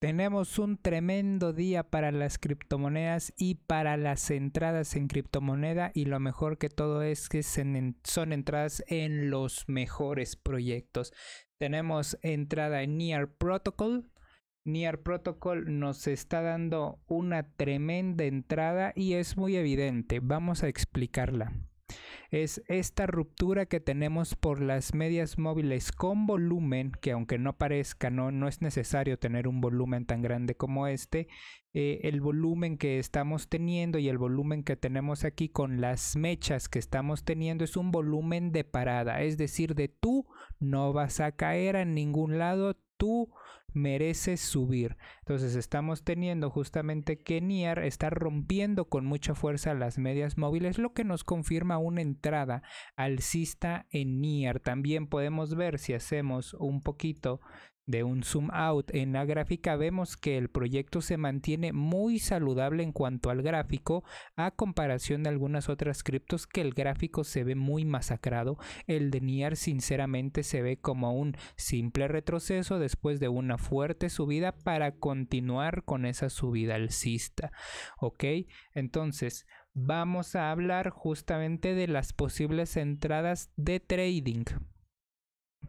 Tenemos un tremendo día para las criptomonedas y para las entradas en criptomoneda y lo mejor que todo es que son entradas en los mejores proyectos. Tenemos entrada en Near Protocol. Near Protocol nos está dando una tremenda entrada y es muy evidente. Vamos a explicarla es esta ruptura que tenemos por las medias móviles con volumen, que aunque no parezca, no, no es necesario tener un volumen tan grande como este, eh, el volumen que estamos teniendo y el volumen que tenemos aquí con las mechas que estamos teniendo es un volumen de parada, es decir, de tú no vas a caer a ningún lado, tú merece subir. Entonces estamos teniendo justamente que NIAR está rompiendo con mucha fuerza las medias móviles, lo que nos confirma una entrada alcista en NIAR. También podemos ver si hacemos un poquito de un zoom out en la gráfica vemos que el proyecto se mantiene muy saludable en cuanto al gráfico a comparación de algunas otras criptos que el gráfico se ve muy masacrado. El de NIAR sinceramente se ve como un simple retroceso después de una fuerte subida para continuar con esa subida alcista. Ok, entonces vamos a hablar justamente de las posibles entradas de trading.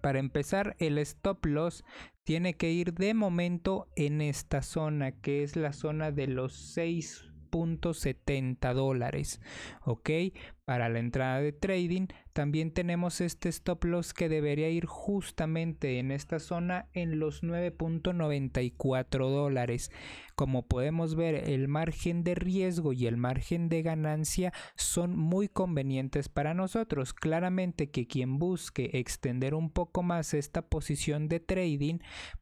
Para empezar, el stop loss tiene que ir de momento en esta zona, que es la zona de los 6.70 dólares. ¿Ok? Para la entrada de trading también tenemos este stop loss que debería ir justamente en esta zona en los 9.94 dólares. Como podemos ver el margen de riesgo y el margen de ganancia son muy convenientes para nosotros. Claramente que quien busque extender un poco más esta posición de trading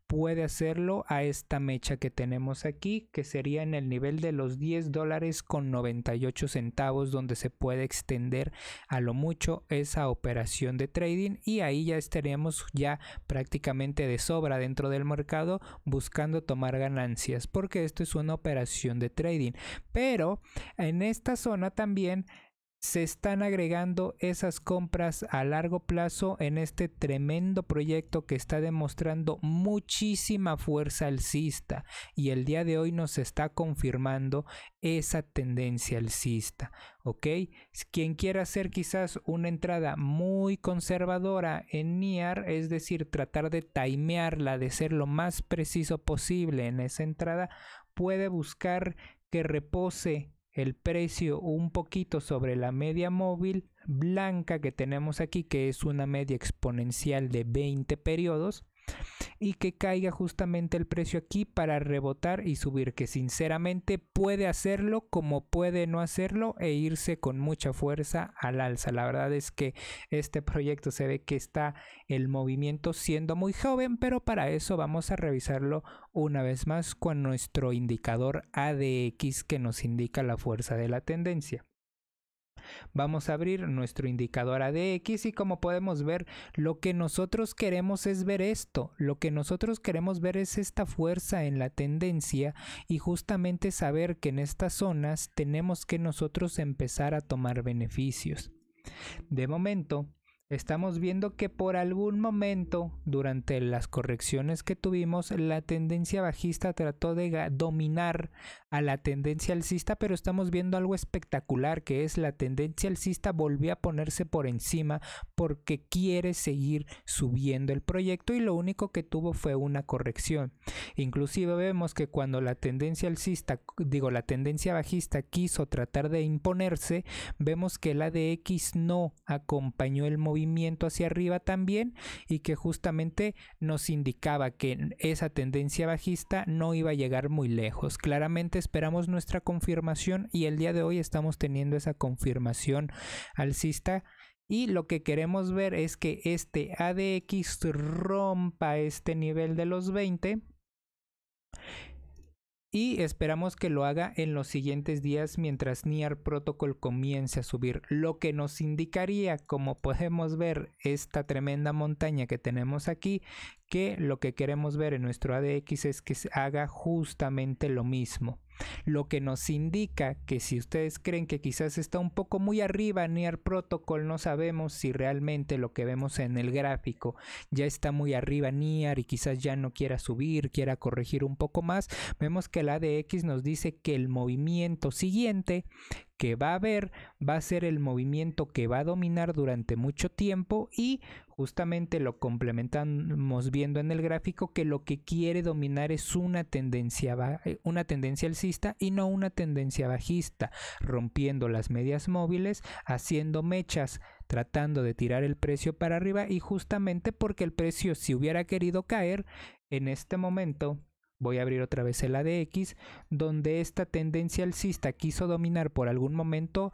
puede hacerlo a esta mecha que tenemos aquí que sería en el nivel de los 10 dólares con 98 centavos donde se puede extender a lo mucho esa operación de trading y ahí ya estaríamos ya prácticamente de sobra dentro del mercado buscando tomar ganancias porque esto es una operación de trading pero en esta zona también se están agregando esas compras a largo plazo en este tremendo proyecto que está demostrando muchísima fuerza alcista y el día de hoy nos está confirmando esa tendencia alcista, ¿ok? Quien quiera hacer quizás una entrada muy conservadora en NIAR, es decir, tratar de timearla, de ser lo más preciso posible en esa entrada, puede buscar que repose el precio un poquito sobre la media móvil blanca que tenemos aquí, que es una media exponencial de 20 periodos, y que caiga justamente el precio aquí para rebotar y subir, que sinceramente puede hacerlo como puede no hacerlo e irse con mucha fuerza al alza. La verdad es que este proyecto se ve que está el movimiento siendo muy joven, pero para eso vamos a revisarlo una vez más con nuestro indicador ADX que nos indica la fuerza de la tendencia. Vamos a abrir nuestro indicador ADX y como podemos ver, lo que nosotros queremos es ver esto. Lo que nosotros queremos ver es esta fuerza en la tendencia y justamente saber que en estas zonas tenemos que nosotros empezar a tomar beneficios. De momento, estamos viendo que por algún momento durante las correcciones que tuvimos la tendencia bajista trató de dominar a la tendencia alcista pero estamos viendo algo espectacular que es la tendencia alcista volvió a ponerse por encima porque quiere seguir subiendo el proyecto y lo único que tuvo fue una corrección inclusive vemos que cuando la tendencia alcista digo la tendencia bajista quiso tratar de imponerse vemos que la de X no acompañó el movimiento hacia arriba también y que justamente nos indicaba que esa tendencia bajista no iba a llegar muy lejos. Claramente esperamos nuestra confirmación y el día de hoy estamos teniendo esa confirmación alcista y lo que queremos ver es que este ADX rompa este nivel de los 20 y esperamos que lo haga en los siguientes días mientras Niar Protocol comience a subir, lo que nos indicaría, como podemos ver, esta tremenda montaña que tenemos aquí, que lo que queremos ver en nuestro ADX es que se haga justamente lo mismo. Lo que nos indica que si ustedes creen que quizás está un poco muy arriba Near Protocol, no sabemos si realmente lo que vemos en el gráfico ya está muy arriba Near y quizás ya no quiera subir, quiera corregir un poco más, vemos que la ADX nos dice que el movimiento siguiente que va a haber va a ser el movimiento que va a dominar durante mucho tiempo y justamente lo complementamos viendo en el gráfico que lo que quiere dominar es una tendencia, eh, una tendencia alcista y no una tendencia bajista, rompiendo las medias móviles, haciendo mechas tratando de tirar el precio para arriba y justamente porque el precio si hubiera querido caer en este momento Voy a abrir otra vez el ADX, donde esta tendencia alcista quiso dominar por algún momento,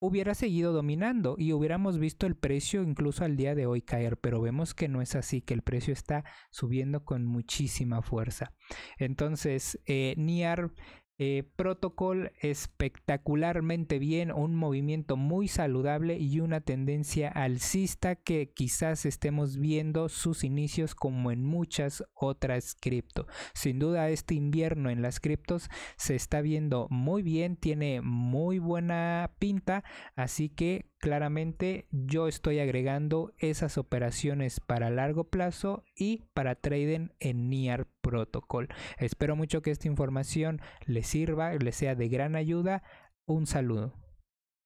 hubiera seguido dominando y hubiéramos visto el precio incluso al día de hoy caer, pero vemos que no es así, que el precio está subiendo con muchísima fuerza. Entonces, eh, NIAR eh, protocol espectacularmente bien, un movimiento muy saludable y una tendencia alcista que quizás estemos viendo sus inicios como en muchas otras cripto. Sin duda este invierno en las criptos se está viendo muy bien, tiene muy buena pinta, así que claramente yo estoy agregando esas operaciones para largo plazo y para trading en near protocolo. Espero mucho que esta información les sirva, les sea de gran ayuda. Un saludo.